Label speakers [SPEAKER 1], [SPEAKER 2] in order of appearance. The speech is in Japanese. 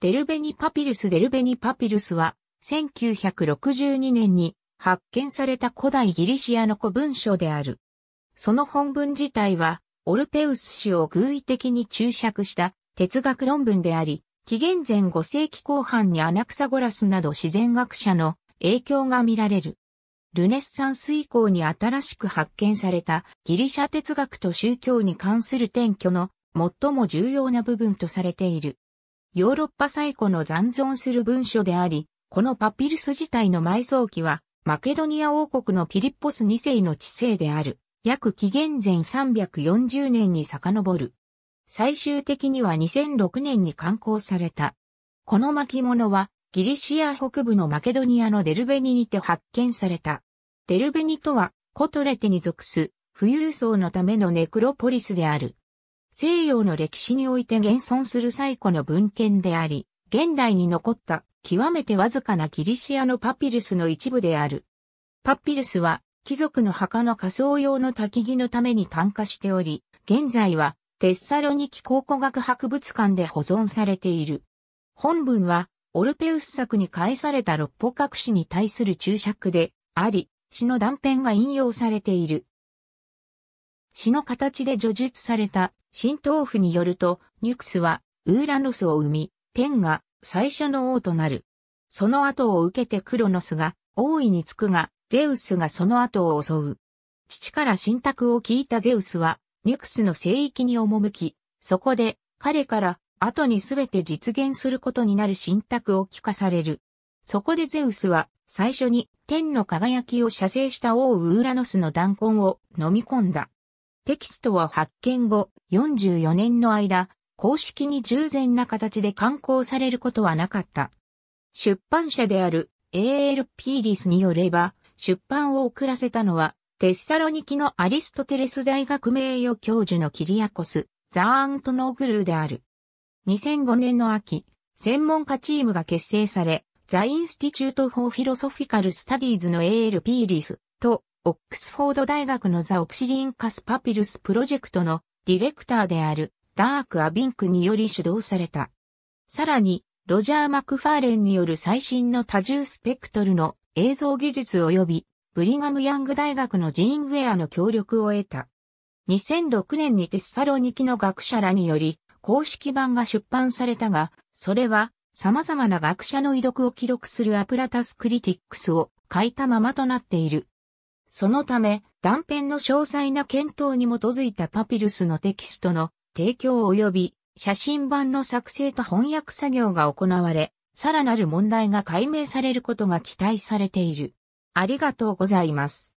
[SPEAKER 1] デルベニパピルスデルベニパピルスは、1962年に発見された古代ギリシアの古文書である。その本文自体は、オルペウス氏を偶意的に注釈した哲学論文であり、紀元前5世紀後半にアナクサゴラスなど自然学者の影響が見られる。ルネッサンス以降に新しく発見されたギリシャ哲学と宗教に関する転居の最も重要な部分とされている。ヨーロッパ最古の残存する文書であり、このパピルス自体の埋葬記は、マケドニア王国のピリッポス2世の治世である、約紀元前340年に遡る。最終的には2006年に刊行された。この巻物は、ギリシア北部のマケドニアのデルベニにて発見された。デルベニとは、コトレテに属す、富裕層のためのネクロポリスである。西洋の歴史において現存する最古の文献であり、現代に残った極めてわずかなギリシアのパピルスの一部である。パピルスは貴族の墓の仮想用の焚き木のために炭化しており、現在はテッサロニキ考古学博物館で保存されている。本文はオルペウス作に返された六方隠しに対する注釈であり、詩の断片が引用されている。詩の形で叙述された、神道府によると、ニュクスは、ウーラノスを生み、天が最初の王となる。その後を受けてクロノスが、王位につくが、ゼウスがその後を襲う。父から信託を聞いたゼウスは、ニュクスの聖域に赴き、そこで、彼から、後にすべて実現することになる信託を聞かされる。そこでゼウスは、最初に天の輝きを射精した王ウーラノスの弾痕を飲み込んだ。テキストは発見後44年の間、公式に従前な形で刊行されることはなかった。出版社である ALP リスによれば、出版を遅らせたのは、テッサロニキのアリストテレス大学名誉教授のキリアコス、ザーントノーグルーである。2005年の秋、専門家チームが結成され、ザ・インスティチュート・フォー・フィロソフィカル・スタディーズの ALP リスとオックスフォード大学のザ・オクシリンカス・パピルスプロジェクトのディレクターであるダーク・アビンクにより主導された。さらに、ロジャー・マクファーレンによる最新の多重スペクトルの映像技術及びブリガム・ヤング大学のジーン・ウェアの協力を得た。2006年にテッサロニキの学者らにより公式版が出版されたが、それは様々な学者の遺読を記録するアプラタスクリティックスを書いたままとなっている。そのため、断片の詳細な検討に基づいたパピルスのテキストの提供及び写真版の作成と翻訳作業が行われ、さらなる問題が解明されることが期待されている。ありがとうございます。